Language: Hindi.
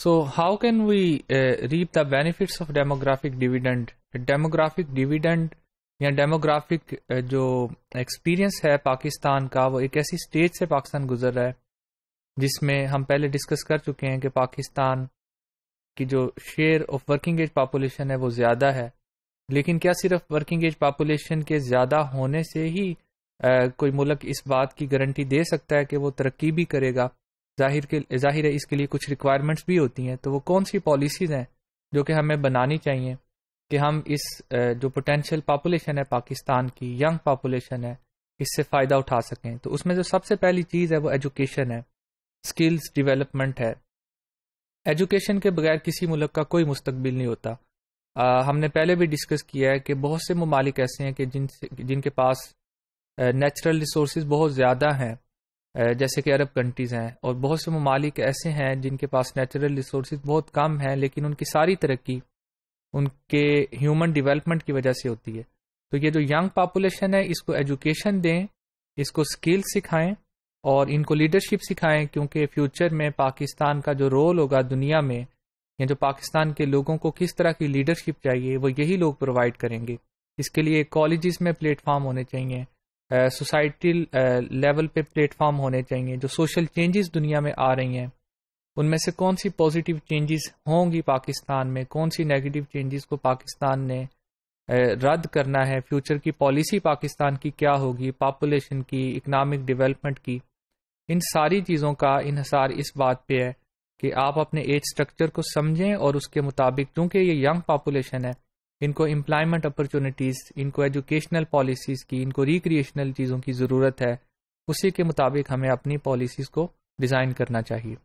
So how can we uh, reap the benefits of demographic dividend? Demographic dividend या डेमोग्राफिक uh, जो एक्सपीरियंस है पाकिस्तान का वो एक ऐसी स्टेज से पाकिस्तान गुजर रहा है जिसमें हम पहले डिस्कस कर चुके हैं कि पाकिस्तान की जो share of working age population है वो ज़्यादा है लेकिन क्या सिर्फ वर्किंग एज पापोलेशन के ज़्यादा होने से ही आ, uh, कोई मुल्क इस बात की गारंटी दे सकता है कि वो तरक्की भी करेगा जाहिर के जाहिर है इसके लिए कुछ रिक्वायरमेंट्स भी होती हैं तो वो कौन सी पॉलिसीज़ हैं जो कि हमें बनानी चाहिए कि हम इस जो पोटेंशियल पॉपुलेशन है पाकिस्तान की यंग पॉपुलेशन है इससे फ़ायदा उठा सकें तो उसमें जो सबसे पहली चीज़ है वो एजुकेशन है स्किल्स डिवेलपमेंट है एजुकेशन के बगैर किसी मुल्क का कोई मुस्तबिल नहीं होता आ, हमने पहले भी डिस्कस किया है कि बहुत से ममालिक ऐसे हैं कि जिन जिनके पास नेचुरल रिसोर्स बहुत ज़्यादा हैं जैसे कि अरब कंट्रीज़ हैं और बहुत से ममालिक ऐसे हैं जिनके पास नेचुरल रिसोर्स बहुत कम हैं लेकिन उनकी सारी तरक्की उनके ह्यूमन डेवलपमेंट की वजह से होती है तो ये जो यंग पॉपुलेशन है इसको एजुकेशन दें इसको स्किल सिखाएं और इनको लीडरशिप सिखाएं क्योंकि फ्यूचर में पाकिस्तान का जो रोल होगा दुनिया में या जो पाकिस्तान के लोगों को किस तरह की लीडरशिप चाहिए वो यही लोग प्रोवाइड करेंगे इसके लिए कॉलेजेस में प्लेटफॉर्म होने चाहिए सोसाइटी लेवल पे प्लेटफॉर्म होने चाहिए जो सोशल चेंजेस दुनिया में आ रही हैं उनमें से कौन सी पॉजिटिव चेंजेस होंगी पाकिस्तान में कौन सी नेगेटिव चेंजेस को पाकिस्तान ने रद्द करना है फ्यूचर की पॉलिसी पाकिस्तान की क्या होगी पॉपुलेशन की इकनॉमिक डिवेलपमेंट की इन सारी चीज़ों का इनसार इस बात पे है कि आप अपने एज स्ट्रक्चर को समझें और उसके मुताबिक क्योंकि ये यंग पॉपुलेशन है इनको एम्प्लॉयमेंट अपॉर्चुनिटीज़ इनको एजुकेशनल पॉलिसीज़ की इनको रिक्रिएशनल चीज़ों की ज़रूरत है उसी के मुताबिक हमें अपनी पॉलिसीज़ को डिज़ाइन करना चाहिए